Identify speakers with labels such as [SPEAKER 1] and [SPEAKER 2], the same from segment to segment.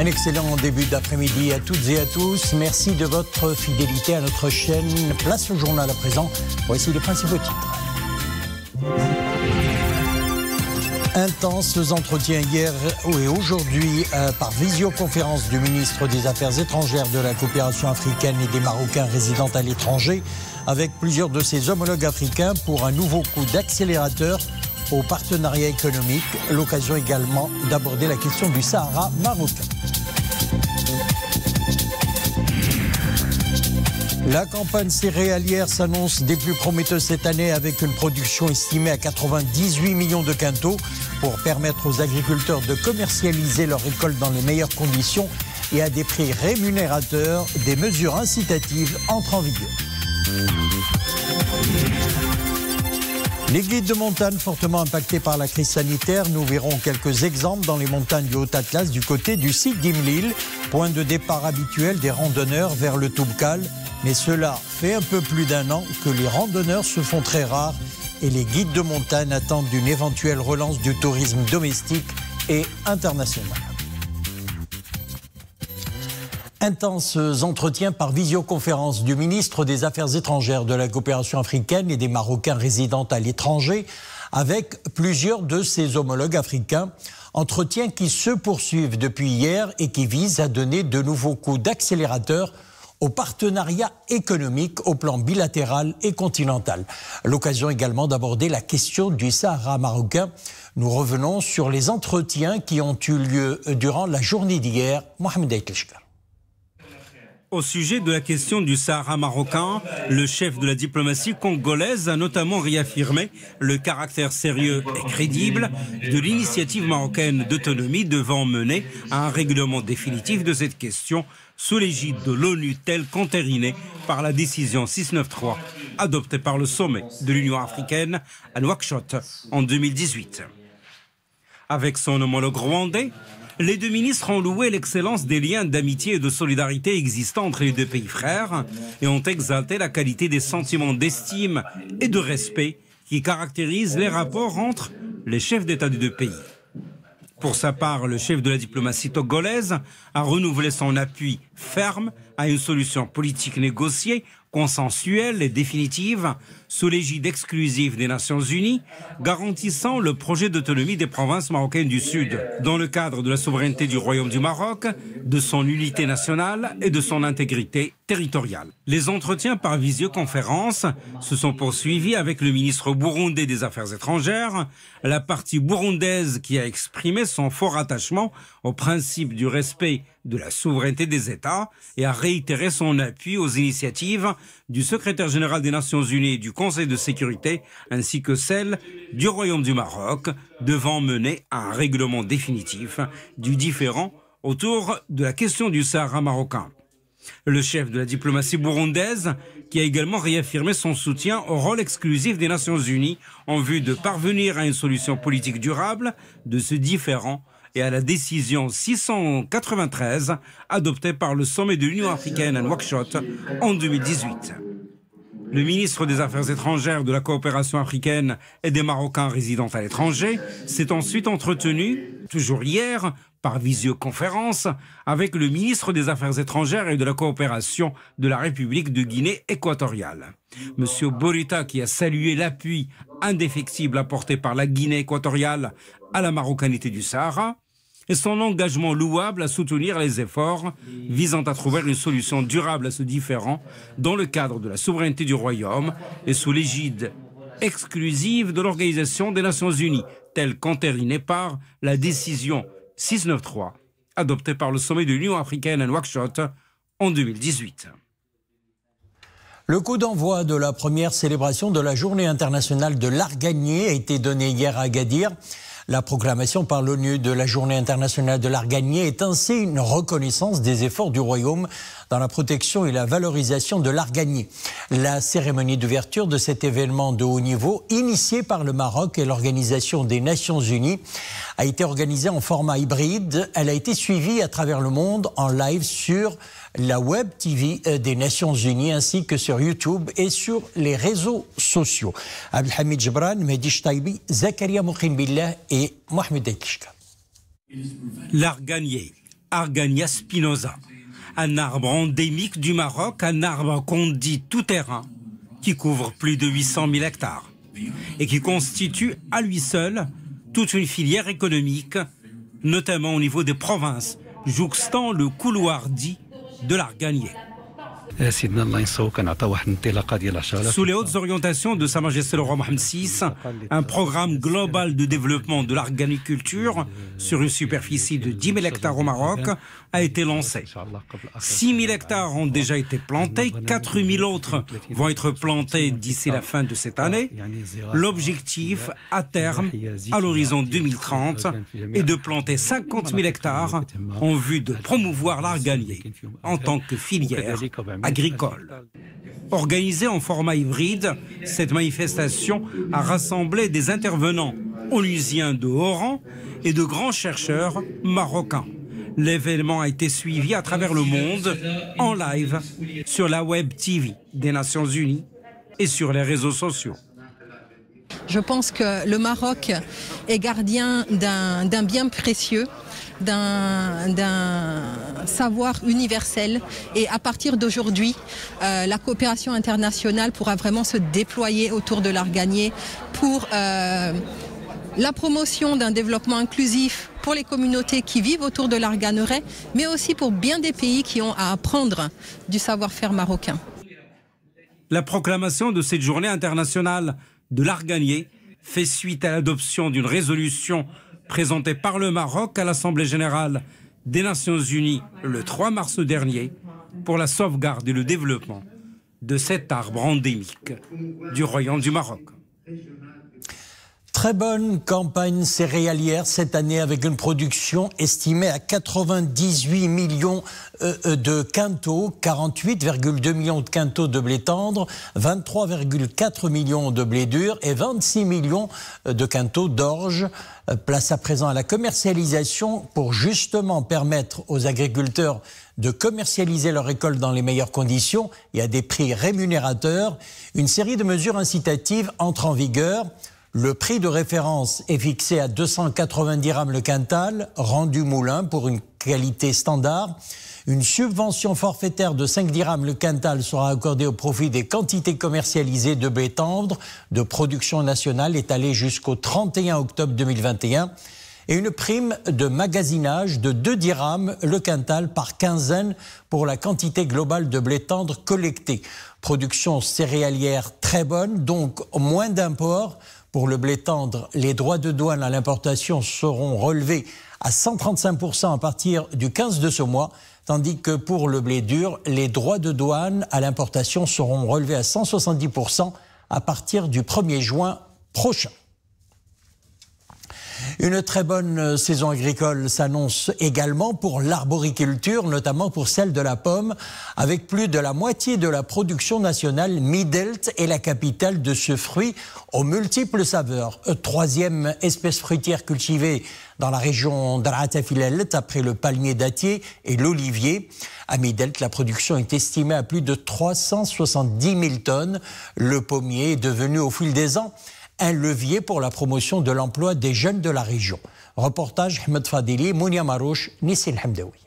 [SPEAKER 1] Un excellent début d'après-midi à toutes et à tous. Merci de votre fidélité à notre chaîne. Place au journal à présent. Voici les principaux titres. Intenses entretiens hier et aujourd'hui euh, par visioconférence du ministre des Affaires étrangères de la coopération africaine et des Marocains résidant à l'étranger avec plusieurs de ses homologues africains pour un nouveau coup d'accélérateur au partenariat économique, l'occasion également d'aborder la question du Sahara marocain. La campagne céréalière s'annonce des plus prometteuses cette année avec une production estimée à 98 millions de quintaux pour permettre aux agriculteurs de commercialiser leur récolte dans les meilleures conditions et à des prix rémunérateurs, des mesures incitatives entrent en vigueur. Les guides de montagne fortement impactés par la crise sanitaire, nous verrons quelques exemples dans les montagnes du Haut-Atlas du côté du site d'Imlil, point de départ habituel des randonneurs vers le Toubkal. Mais cela fait un peu plus d'un an que les randonneurs se font très rares et les guides de montagne attendent d'une éventuelle relance du tourisme domestique et international. Intenses entretiens par visioconférence du ministre des Affaires étrangères de la coopération africaine et des Marocains résidant à l'étranger avec plusieurs de ses homologues africains. Entretiens qui se poursuivent depuis hier et qui visent à donner de nouveaux coups d'accélérateur au partenariat économique au plan bilatéral et continental. L'occasion également d'aborder la question du Sahara marocain. Nous revenons sur les entretiens qui ont eu lieu durant la journée d'hier. Mohamed Aitlishka.
[SPEAKER 2] Au sujet de la question du Sahara marocain, le chef de la diplomatie congolaise a notamment réaffirmé le caractère sérieux et crédible de l'initiative marocaine d'autonomie devant mener à un règlement définitif de cette question sous l'égide de l'ONU telle qu'entérinée par la décision 693 adoptée par le sommet de l'Union africaine à Nouakchott en 2018. Avec son homologue rwandais, les deux ministres ont loué l'excellence des liens d'amitié et de solidarité existants entre les deux pays frères et ont exalté la qualité des sentiments d'estime et de respect qui caractérisent les rapports entre les chefs d'État des deux pays. Pour sa part, le chef de la diplomatie togolaise a renouvelé son appui ferme à une solution politique négociée consensuelle et définitive sous l'égide exclusive des Nations Unies, garantissant le projet d'autonomie des provinces marocaines du Sud, dans le cadre de la souveraineté du Royaume du Maroc, de son unité nationale et de son intégrité territoriale. Les entretiens par visioconférence se sont poursuivis avec le ministre burundais des Affaires étrangères, la partie burundaise qui a exprimé son fort attachement au principe du respect de la souveraineté des États et a réitéré son appui aux initiatives du secrétaire général des Nations Unies et du Conseil de sécurité, ainsi que celles du Royaume du Maroc, devant mener à un règlement définitif du différent autour de la question du Sahara marocain. Le chef de la diplomatie burundaise, qui a également réaffirmé son soutien au rôle exclusif des Nations Unies en vue de parvenir à une solution politique durable de ce différent et à la décision 693 adoptée par le sommet de l'Union africaine à Nouakchott en 2018. Le ministre des Affaires étrangères de la coopération africaine et des Marocains résidant à l'étranger s'est ensuite entretenu, toujours hier, par visioconférence avec le ministre des Affaires étrangères et de la coopération de la République de Guinée équatoriale. Monsieur Borita, qui a salué l'appui indéfectible apporté par la Guinée équatoriale à la marocanité du Sahara, et son engagement louable à soutenir les efforts visant à trouver une solution durable à ce différend dans le cadre de la souveraineté du royaume et sous l'égide exclusive de l'Organisation des Nations Unies, telle qu'entérinée par la décision 693, adopté par le sommet de l'Union africaine à Nouakchott en 2018. Le coup d'envoi
[SPEAKER 1] de la première célébration de la Journée internationale de l'art gagné a été donné hier à Agadir. La proclamation par l'ONU de la Journée internationale de l'art est ainsi une reconnaissance des efforts du Royaume dans la protection et la valorisation de l'art La cérémonie d'ouverture de cet événement de haut niveau, initié par le Maroc et l'Organisation des Nations Unies, a été organisée en format hybride. Elle a été suivie à travers le monde en live sur la web TV euh, des Nations Unies ainsi que sur YouTube et sur les réseaux sociaux. Abdelhamid Jibran, Mehdi Shtaibi, Zakaria
[SPEAKER 2] et Mohamed Ekishka. L'art Argania Spinoza un arbre endémique du Maroc, un arbre qu'on dit tout terrain, qui couvre plus de 800 000 hectares et qui constitue à lui seul toute une filière économique, notamment au niveau des provinces, jouxtant le couloir dit de l'Arganier. Eh, Sous les hautes orientations de Sa Majesté le Roi VI, un programme global de développement de l'arganiculture sur une superficie de 10 000 hectares au Maroc a été lancé. 6 000 hectares ont déjà été plantés, 4 000 autres vont être plantés d'ici la fin de cette année. L'objectif à terme, à l'horizon 2030, est de planter 50 000 hectares en vue de promouvoir l'arganier en tant que filière agricole. Organisée en format hybride, cette manifestation a rassemblé des intervenants onusiens de haut rang et de grands chercheurs marocains. L'événement a été suivi à travers le monde en live sur la web TV des Nations Unies et sur les réseaux sociaux.
[SPEAKER 1] Je pense que le Maroc est gardien d'un bien précieux d'un savoir universel. Et à partir d'aujourd'hui, euh, la coopération internationale pourra vraiment se déployer autour de l'Arganier pour euh, la promotion d'un développement inclusif pour les communautés qui vivent autour de l'art mais aussi pour bien des pays qui ont à apprendre du savoir-faire marocain.
[SPEAKER 2] La proclamation de cette journée internationale de l'Arganier fait suite à l'adoption d'une résolution présenté par le Maroc à l'Assemblée générale des Nations unies le 3 mars dernier pour la sauvegarde et le développement de cet arbre endémique du royaume du Maroc. Très bonne
[SPEAKER 1] campagne céréalière cette année avec une production estimée à 98 millions euh, euh, de quintaux, 48,2 millions de quintaux de blé tendre, 23,4 millions de blé dur et 26 millions euh, de quintaux d'orge. Place à présent à la commercialisation pour justement permettre aux agriculteurs de commercialiser leur récolte dans les meilleures conditions et à des prix rémunérateurs. Une série de mesures incitatives entre en vigueur. Le prix de référence est fixé à 290 dirhams le quintal, rendu moulin pour une qualité standard. Une subvention forfaitaire de 5 dirhams le quintal sera accordée au profit des quantités commercialisées de blé tendre de production nationale étalée jusqu'au 31 octobre 2021 et une prime de magasinage de 2 dirhams le quintal par quinzaine pour la quantité globale de blé tendre collecté. Production céréalière très bonne, donc moins d'import pour le blé tendre, les droits de douane à l'importation seront relevés à 135% à partir du 15 de ce mois, tandis que pour le blé dur, les droits de douane à l'importation seront relevés à 170% à partir du 1er juin prochain. Une très bonne euh, saison agricole s'annonce également pour l'arboriculture, notamment pour celle de la pomme, avec plus de la moitié de la production nationale. Midelt est la capitale de ce fruit aux multiples saveurs. Euh, troisième espèce fruitière cultivée dans la région d'Aratafilalet, après le palmier dattier et l'olivier. À Midelt, la production est estimée à plus de 370 000 tonnes. Le pommier est devenu au fil des ans un levier pour la promotion de l'emploi des jeunes de la région. Reportage Ahmed Fadili, Mounia Marouche, Nissil Hamdoui.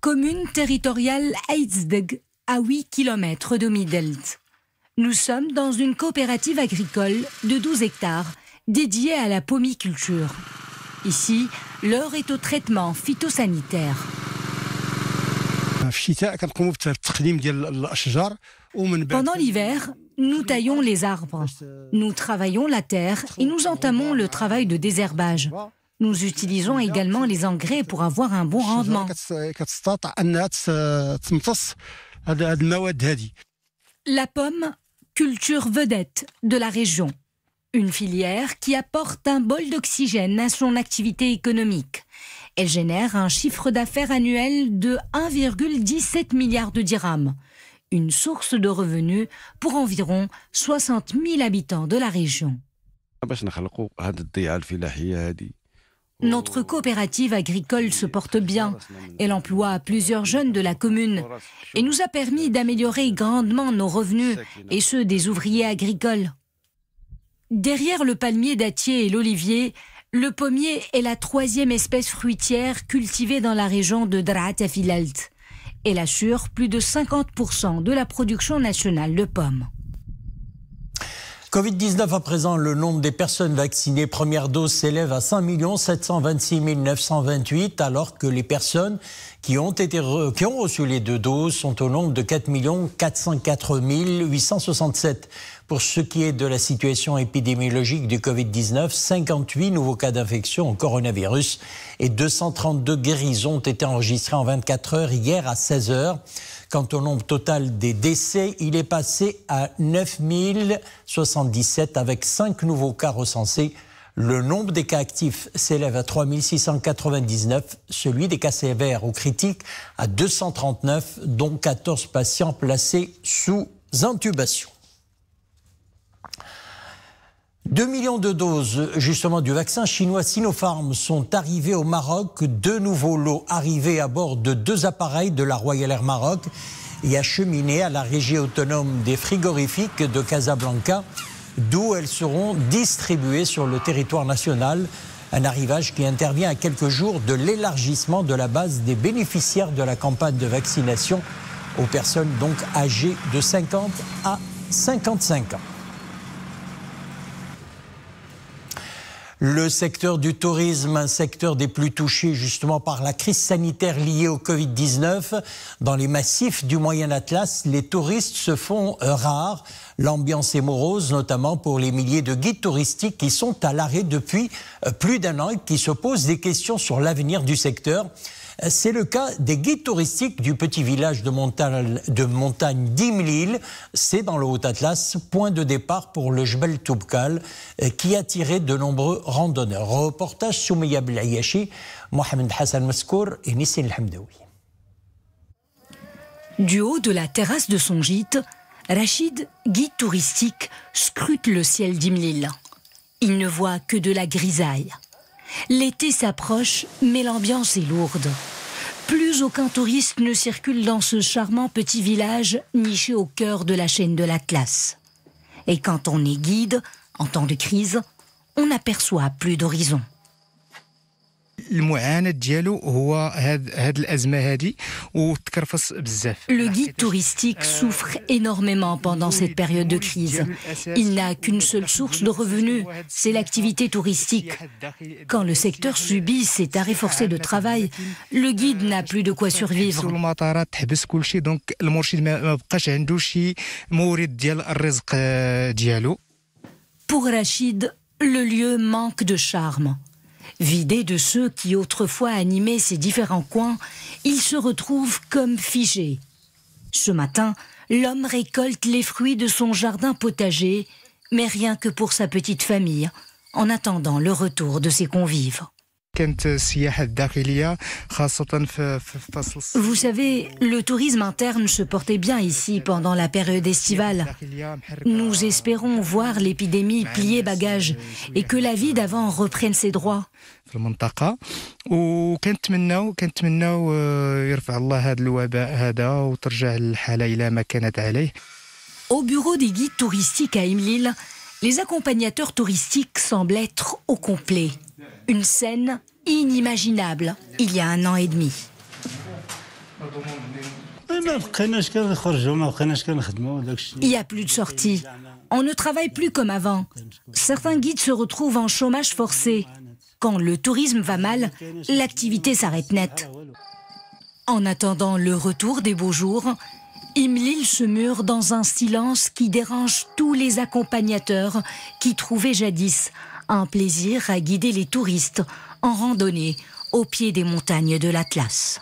[SPEAKER 3] Commune territoriale Aïtzdeg, à 8 km de Midelt. Nous sommes dans une coopérative agricole de 12 hectares dédiée à la pomiculture. Ici, l'heure est au traitement phytosanitaire. Pendant l'hiver, nous taillons les arbres, nous travaillons la terre et nous entamons le travail de désherbage. Nous utilisons également les engrais pour avoir un bon rendement. La pomme, culture vedette de la région. Une filière qui apporte un bol d'oxygène à son activité économique. Elle génère un chiffre d'affaires annuel de 1,17 milliard de dirhams une source de revenus pour environ 60 000 habitants de la région.
[SPEAKER 2] Ah bah, ah, euh,
[SPEAKER 3] Notre oh. coopérative agricole se porte bien. Elle emploie plusieurs jeunes de la commune et nous a permis d'améliorer grandement nos revenus et ceux des ouvriers agricoles. Derrière le palmier dattier et l'olivier, le pommier est la troisième espèce fruitière cultivée dans la région de Draat Afilalt. Elle assure plus de 50% de la production nationale de pommes.
[SPEAKER 1] Covid-19 à présent, le nombre des personnes vaccinées première dose s'élève à 5 726 928, alors que les personnes qui ont, été qui ont reçu les deux doses sont au nombre de 4 404 867. Pour ce qui est de la situation épidémiologique du Covid-19, 58 nouveaux cas d'infection au coronavirus et 232 guérisons ont été enregistrés en 24 heures hier à 16 heures. Quant au nombre total des décès, il est passé à 9077 avec 5 nouveaux cas recensés. Le nombre des cas actifs s'élève à 3699, celui des cas sévères ou critiques à 239, dont 14 patients placés sous intubation. 2 millions de doses justement du vaccin chinois Sinopharm sont arrivées au Maroc. Deux nouveaux lots arrivés à bord de deux appareils de la Royal Air Maroc et acheminés à la régie autonome des frigorifiques de Casablanca, d'où elles seront distribuées sur le territoire national. Un arrivage qui intervient à quelques jours de l'élargissement de la base des bénéficiaires de la campagne de vaccination aux personnes donc âgées de 50 à 55 ans. le secteur du tourisme, un secteur des plus touchés justement par la crise sanitaire liée au Covid-19. Dans les massifs du Moyen Atlas, les touristes se font euh, rares. L'ambiance est morose, notamment pour les milliers de guides touristiques qui sont à l'arrêt depuis euh, plus d'un an et qui se posent des questions sur l'avenir du secteur. Euh, c'est le cas des guides touristiques du petit village de montagne, d'Imlil. C'est dans le Haut-Atlas, point de départ pour le Jbel Toubkal, euh, qui a attiré de nombreux randonneurs. Reportage Soumeya Bilayashi, Mohamed Hassan Maskour et Nissin Hamdoui.
[SPEAKER 3] Du haut de la terrasse de son gîte, Rachid, guide touristique, scrute le ciel d'Imlil. Il ne voit que de la grisaille. L'été s'approche, mais l'ambiance est lourde. Plus aucun touriste ne circule dans ce charmant petit village niché au cœur de la chaîne de l'Atlas. Et quand on est guide, en temps de crise, on n'aperçoit plus d'horizon. Le guide touristique souffre énormément pendant cette période de crise. Il n'a qu'une seule source de revenus, c'est l'activité touristique. Quand le secteur subit ses tarifs forcés de travail, le guide n'a plus de quoi survivre. Pour Rachid, le lieu manque de charme. Vidé de ceux qui autrefois animaient ces différents coins, il se retrouve comme figé. Ce matin, l'homme récolte les fruits de son jardin potager, mais rien que pour sa petite famille, en attendant le retour de ses convives. Vous savez, le tourisme interne se portait bien ici pendant la période estivale. Nous espérons voir l'épidémie plier bagage et que la vie d'avant reprenne ses droits. Au bureau des guides touristiques à Imlil, les accompagnateurs touristiques semblent être au complet. Une scène inimaginable il y a un an et demi. Il n'y a plus de sortie. On ne travaille plus comme avant. Certains guides se retrouvent en chômage forcé. Quand le tourisme va mal, l'activité s'arrête net. En attendant le retour des beaux jours, Imlil se mure dans un silence qui dérange tous les accompagnateurs qui trouvaient jadis un plaisir à guider les touristes en randonnée au pied des montagnes de l'Atlas.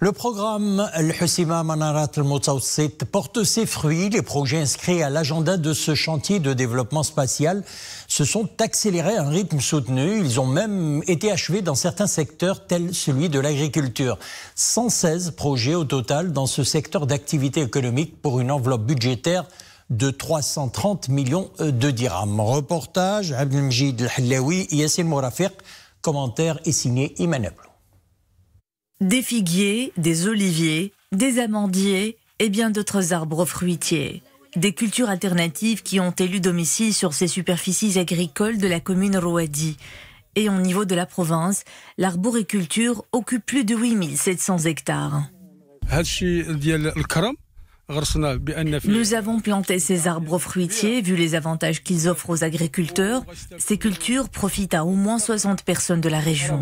[SPEAKER 1] Le programme Al-Husima Manarat al porte ses fruits. Les projets inscrits à l'agenda de ce chantier de développement spatial se sont accélérés à un rythme soutenu. Ils ont même été achevés dans certains secteurs tels celui de l'agriculture. 116 projets au total dans ce secteur d'activité économique pour une enveloppe budgétaire de 330 millions euh, de dirhams. Reportage Abdelmjid Al-Hallaoui, Yassine Mourafiq, commentaire et signé Iman
[SPEAKER 4] Des figuiers, des oliviers, des amandiers et bien d'autres arbres fruitiers. Des cultures alternatives qui ont élu domicile sur ces superficies agricoles de la commune Rouadi. Et au niveau de la province, l'arboriculture occupe plus de 8700 hectares. Nous avons planté ces arbres fruitiers, vu les avantages qu'ils offrent aux agriculteurs. Ces cultures profitent à au moins 60 personnes de la région.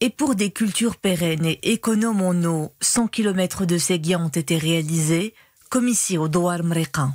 [SPEAKER 4] Et pour des cultures pérennes et économes en eau, 100 km de séguiers ont été réalisés, comme ici au Douar Mreka.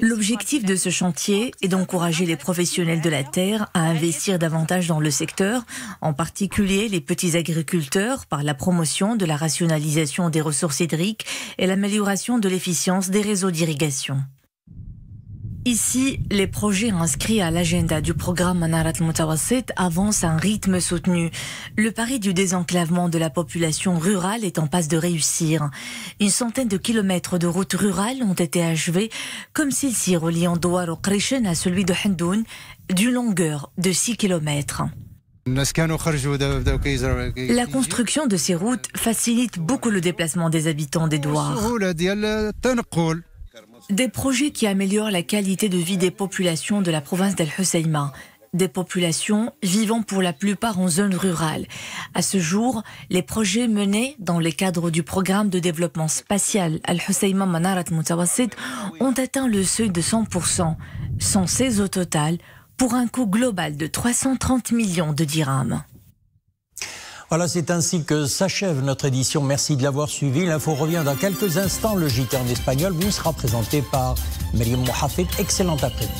[SPEAKER 1] L'objectif
[SPEAKER 4] de ce chantier est d'encourager les professionnels de la terre à investir davantage dans le secteur, en particulier les petits agriculteurs, par la promotion de la rationalisation des ressources hydriques et l'amélioration de l'efficience des réseaux d'irrigation. Ici, les projets inscrits à l'agenda du programme Manarat Mutawaset avancent à un rythme soutenu. Le pari du désenclavement de la population rurale est en passe de réussir. Une centaine de kilomètres de routes rurales ont été achevées, comme celle-ci reliant Douar au à celui de Hendoun, d'une longueur de 6 kilomètres.
[SPEAKER 2] La
[SPEAKER 4] construction de ces routes facilite beaucoup le déplacement des habitants des Douars. Des projets qui améliorent la qualité de vie des populations de la province dal husseïma Des populations vivant pour la plupart en zone rurale. À ce jour, les projets menés dans le cadre du programme de développement spatial Al husseïma Manarat Mutawassit ont atteint le seuil de 100%, 116 au total, pour un coût global de 330 millions de dirhams.
[SPEAKER 1] Voilà, c'est ainsi que s'achève notre édition. Merci de l'avoir suivi. L'info revient dans quelques instants. Le JT en espagnol vous sera présenté par Mariam Mohafet. Excellent après-midi.